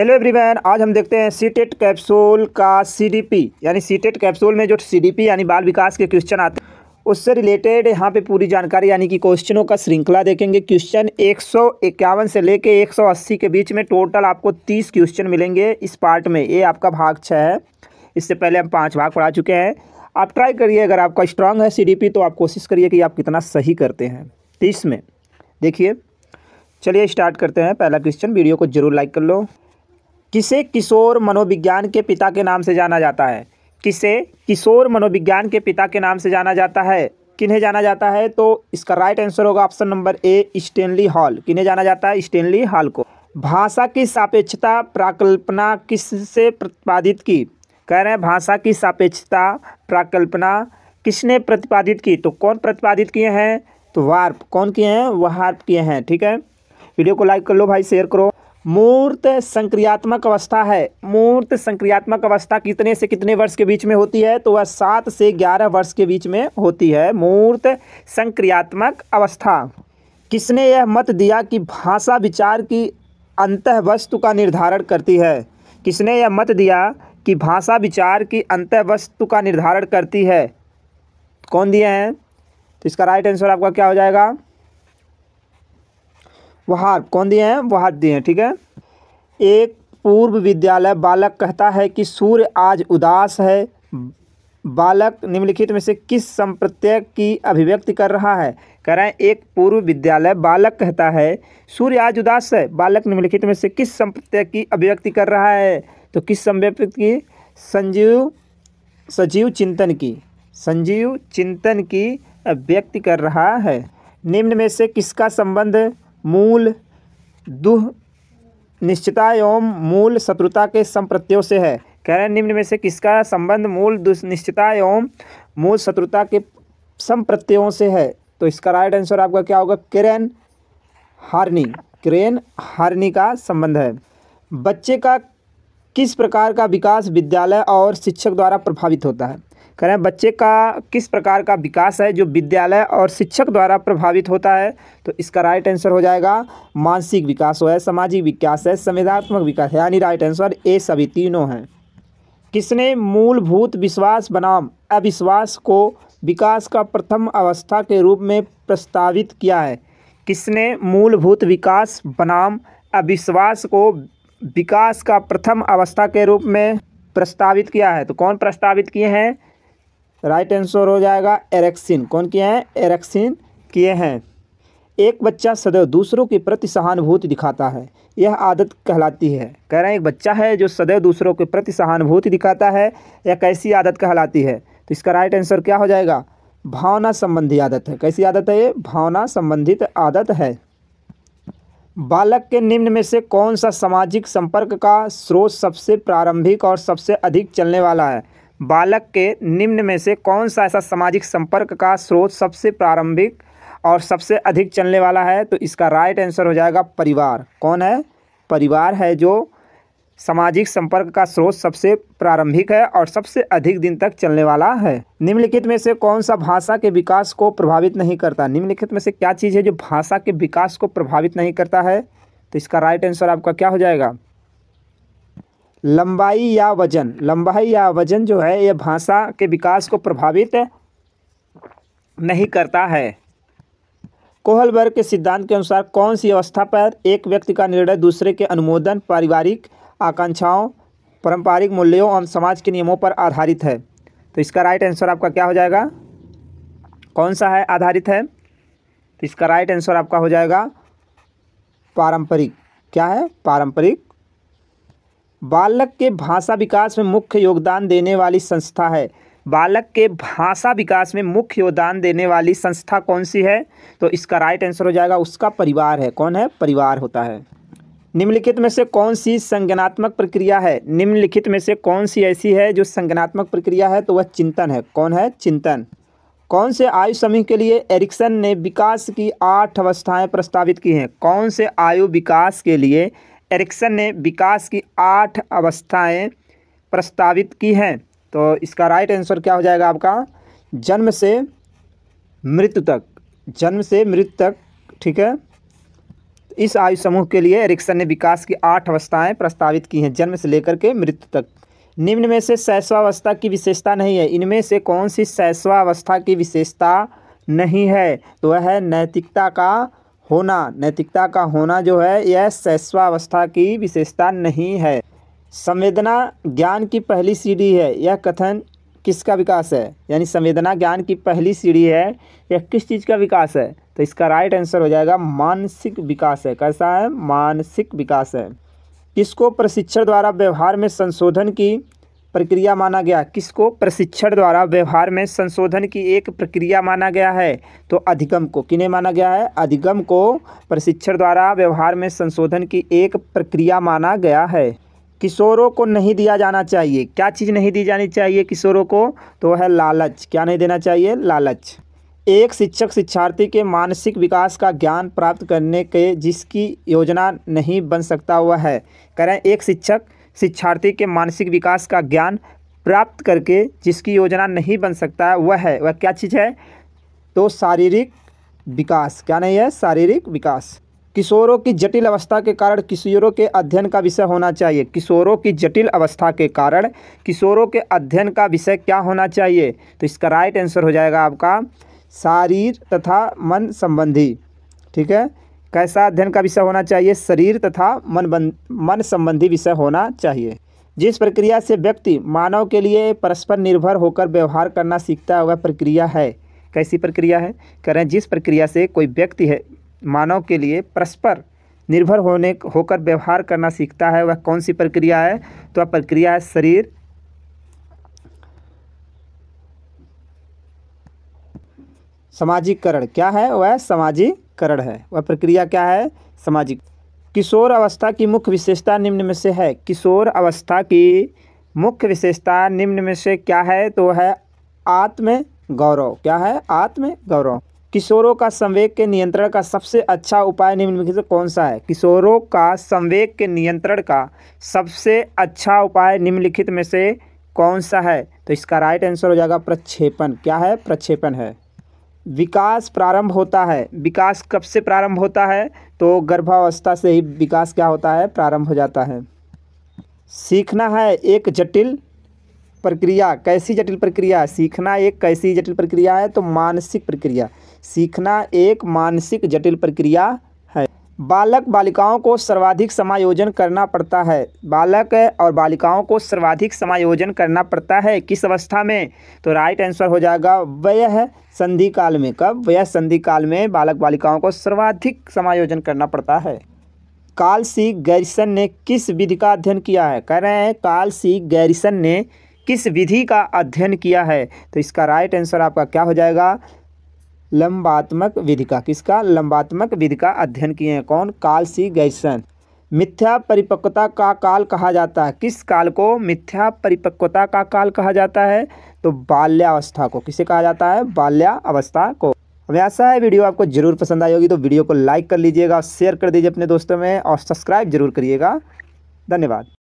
hello everyone आज हम देखते हैं सीटेट कैप्सूल का सीडीपी यानी सीटेट कैप्सूल में जो सीडीपी यानी बाल विकास के क्वेश्चन आते हैं उससे रिलेटेड यहाँ पे पूरी जानकारी यानी कि क्वेश्चनों का श्रृंखला देखेंगे क्वेश्चन एक से लेके 180 के बीच में टोटल आपको 30 क्वेश्चन मिलेंगे इस पार्ट में ये आपका भाग छः है इससे पहले हम पाँच भाग पढ़ा चुके हैं आप ट्राई करिए अगर आपका स्ट्रांग है सी तो आप कोशिश करिए कि आप कितना सही करते हैं तीस में देखिए चलिए स्टार्ट करते हैं पहला क्वेश्चन वीडियो को जरूर लाइक कर लो किसे किशोर मनोविज्ञान के पिता के नाम से जाना जाता है किसे किशोर मनोविज्ञान के पिता के नाम से जाना जाता है किन्हें जाना जाता है तो इसका राइट आंसर होगा option number A Stanley Hall किन्हें जाना जाता है स्टेनली हॉल को भाषा की सापेक्षता प्राकल्पना किससे प्रतिपादित की कह रहे हैं भाषा की सापेक्षता प्राकल्पना किसने प्रतिपादित की तो कौन प्रतिपादित किए हैं तो वार्प कौन किए हैं वार्प किए हैं ठीक है वीडियो को लाइक कर लो भाई शेयर करो मूर्त संक्रियात्मक अवस्था है मूर्त संक्रियात्मक अवस्था कितने से कितने वर्ष के बीच में होती है तो वह सात से ग्यारह वर्ष के बीच में होती है मूर्त संक्रियात्मक अवस्था किसने यह मत दिया कि भाषा विचार की अंत वस्तु का निर्धारण करती है किसने यह मत दिया कि भाषा विचार की अंत वस्तु का निर्धारण करती है कौन दिए हैं तो इसका राइट आंसर आपका क्या हो जाएगा वहाब कौन दिए हैं वहाब दिए हैं ठीक है एक पूर्व विद्यालय बालक कहता है कि सूर्य आज उदास है बालक निम्नलिखित में से किस संप्रत्यय की अभिव्यक्ति कर रहा है कह रहे हैं एक पूर्व विद्यालय बालक कहता है सूर्य आज उदास है बालक निम्नलिखित में से किस संप्रत्यय की अभिव्यक्ति कर रहा है तो किस संव्यक्ति की संजीव सजीव चिंतन की संजीव चिंतन की अभिव्यक्ति कर रहा है निम्न में से किसका संबंध मूल दुह निश्चिता एवं मूल शत्रुता के संप्रत्ययों से है कह रहे हैं निम्न में से किसका संबंध मूल दुनिश्चिता एवं मूल शत्रुता के संप्रत्ययों से है तो इसका राइट आंसर आपका क्या होगा किरेन हारनी क्रेन हारनी का संबंध है बच्चे का किस प्रकार का विकास विद्यालय और शिक्षक द्वारा प्रभावित होता है करें बच्चे का किस प्रकार का विकास है जो विद्यालय और शिक्षक द्वारा प्रभावित होता है तो इसका राइट आंसर हो जाएगा मानसिक विकास हो है सामाजिक विकास है संविधात्मक विकास है यानी राइट आंसर ए सभी तीनों हैं किसने मूलभूत विश्वास बनाम अविश्वास को विकास का प्रथम अवस्था के रूप में प्रस्तावित किया है किसने मूलभूत विकास बनाम अविश्वास को विकास का प्रथम अवस्था के रूप में प्रस्तावित किया है तो कौन प्रस्तावित किए हैं राइट आंसर हो जाएगा एरेक्सिन कौन किए हैं एरेक्सिन किए हैं एक बच्चा सदैव दूसरों के प्रति सहानुभूति दिखाता है यह आदत कहलाती है कह रहे हैं एक बच्चा है जो सदैव दूसरों के प्रति सहानुभूति दिखाता है यह कैसी आदत कहलाती है तो इसका राइट आंसर क्या हो जाएगा भावना संबंधी आदत है कैसी आदत है ये भावना संबंधित आदत है बालक के निम्न में से कौन सा सामाजिक संपर्क का स्रोत सबसे प्रारंभिक और सबसे अधिक चलने वाला है बालक के निम्न में से कौन सा ऐसा सामाजिक संपर्क का स्रोत सबसे प्रारंभिक और सबसे अधिक चलने वाला है तो इसका राइट आंसर हो जाएगा परिवार कौन है परिवार है जो सामाजिक संपर्क का स्रोत सबसे प्रारंभिक है और सबसे अधिक दिन तक चलने वाला है निम्नलिखित में से कौन सा भाषा के विकास को प्रभावित नहीं करता निम्नलिखित में से क्या चीज़ है जो भाषा के विकास को प्रभावित नहीं करता है तो इसका राइट आंसर आपका क्या हो जाएगा लंबाई या वजन लंबाई या वजन जो है यह भाषा के विकास को प्रभावित नहीं करता है कोहलबर्ग के सिद्धांत के अनुसार कौन सी अवस्था पर एक व्यक्ति का निर्णय दूसरे के अनुमोदन पारिवारिक आकांक्षाओं पारंपरिक मूल्यों और समाज के नियमों पर आधारित है तो इसका राइट आंसर आपका क्या हो जाएगा कौन सा है आधारित है तो इसका राइट आंसर आपका हो जाएगा पारंपरिक क्या है पारंपरिक बालक के भाषा विकास में मुख्य योगदान देने वाली संस्था है बालक के भाषा विकास में मुख्य योगदान देने वाली संस्था कौन सी है तो इसका राइट आंसर हो जाएगा उसका परिवार है कौन है परिवार होता है निम्नलिखित में से कौन सी संज्ञानात्मक प्रक्रिया है निम्नलिखित में से कौन सी ऐसी है जो संज्ञानात्मक प्रक्रिया है तो वह चिंतन है कौन है चिंतन कौन से आयु समूह के लिए एरिक्सन ने विकास की आठ अवस्थाएं प्रस्तावित की हैं कौन से आयु विकास के लिए एरिक्सन ने विकास की आठ अवस्थाएं प्रस्तावित की हैं तो इसका राइट आंसर क्या हो जाएगा आपका जन्म से मृत्यु तक जन्म से मृत्यु तक ठीक है इस आयु समूह के लिए एरिक्सन ने विकास की आठ अवस्थाएं प्रस्तावित की हैं जन्म से लेकर के मृत्यु तक निम्न में से शैशवावस्था की विशेषता नहीं है इनमें से कौन सी शैशवावस्था की विशेषता नहीं है तो वह है नैतिकता का होना नैतिकता का होना जो है यह शैश्वावस्था की विशेषता नहीं है संवेदना ज्ञान की पहली सीढ़ी है यह कथन किसका विकास है यानी संवेदना ज्ञान की पहली सीढ़ी है यह किस चीज़ का विकास है तो इसका राइट आंसर हो जाएगा मानसिक विकास है कैसा है मानसिक विकास है किसको प्रशिक्षण द्वारा व्यवहार में संशोधन की प्रक्रिया माना गया किसको प्रशिक्षण द्वारा व्यवहार में संशोधन की एक प्रक्रिया माना गया है तो अधिगम को किन्हें माना गया है अधिगम को प्रशिक्षण द्वारा व्यवहार में संशोधन की एक प्रक्रिया माना गया है किशोरों को नहीं दिया जाना चाहिए क्या चीज़ नहीं दी जानी चाहिए किशोरों को तो है लालच क्या नहीं देना चाहिए लालच एक शिक्षक शिक्षार्थी के मानसिक विकास का ज्ञान प्राप्त करने के जिसकी योजना नहीं बन सकता हुआ है करें एक शिक्षक शिक्षार्थी के मानसिक विकास का ज्ञान प्राप्त करके जिसकी योजना नहीं बन सकता है वह है वह क्या चीज़ है तो शारीरिक विकास क्या नहीं है शारीरिक विकास किशोरों की जटिल अवस्था के कारण किशोरों के अध्ययन का विषय होना चाहिए किशोरों की जटिल अवस्था के कारण किशोरों के अध्ययन का विषय क्या होना चाहिए तो इसका राइट आंसर हो जाएगा आपका शारीर तथा मन संबंधी ठीक है कैसा अध्ययन का विषय होना चाहिए शरीर तथा मन बन, मन संबंधी विषय होना चाहिए जिस प्रक्रिया से व्यक्ति मानव के लिए परस्पर निर्भर होकर व्यवहार करना सीखता है वह प्रक्रिया है कैसी प्रक्रिया है कह रहे हैं जिस प्रक्रिया से कोई व्यक्ति है मानव के लिए परस्पर निर्भर होने होकर व्यवहार करना सीखता है वह कौन सी प्रक्रिया है तो वह प्रक्रिया है शरीर सामाजिकरण क्या है वह सामाजिक पृथककरण है वह प्रक्रिया क्या है सामाजिक किशोर अवस्था की मुख्य विशेषता निम्न में से है किशोर अवस्था की मुख्य विशेषता निम्न में से क्या है तो है आत्म गौरव क्या है आत्म गौरव किशोरों का संवेग के नियंत्रण का सबसे अच्छा उपाय निम्नलिखित से कौन सा है किशोरों का संवेग के नियंत्रण का सबसे अच्छा उपाय निम्नलिखित में से कौन सा है तो इसका राइट आंसर हो जाएगा प्रक्षेपण क्या है प्रक्षेपण है विकास प्रारंभ होता है विकास कब से प्रारंभ होता है तो गर्भावस्था से ही विकास क्या होता है प्रारंभ हो जाता है सीखना है एक जटिल प्रक्रिया कैसी जटिल प्रक्रिया सीखना एक कैसी जटिल प्रक्रिया है तो मानसिक प्रक्रिया सीखना एक मानसिक जटिल प्रक्रिया बालक बालिकाओं को सर्वाधिक समायोजन करना पड़ता है बालक और बालिकाओं को सर्वाधिक समायोजन करना पड़ता है किस अवस्था में तो राइट आंसर हो जाएगा वह संधि काल में कब वह संधि काल में बालक बालिकाओं को सर्वाधिक समायोजन करना पड़ता है काल सी गैरिसन ने किस विधि का अध्ययन किया है कह रहे हैं काल सी गैरिसन ने किस विधि का अध्ययन किया है तो इसका राइट आंसर आपका क्या हो जाएगा लंबात्मक विधि का किसका लंबात्मक विधि का अध्ययन किए हैं कौन काल सी गैसन मिथ्या परिपक्वता का काल कहा जाता है किस काल को मिथ्या परिपक्वता का काल कहा जाता है तो बाल्यावस्था को किसे कहा जाता है बाल्यावस्था को हमें आशा है वीडियो आपको जरूर पसंद आई होगी तो वीडियो को लाइक कर लीजिएगा शेयर कर दीजिए अपने दोस्तों में और सब्सक्राइब जरूर करिएगा धन्यवाद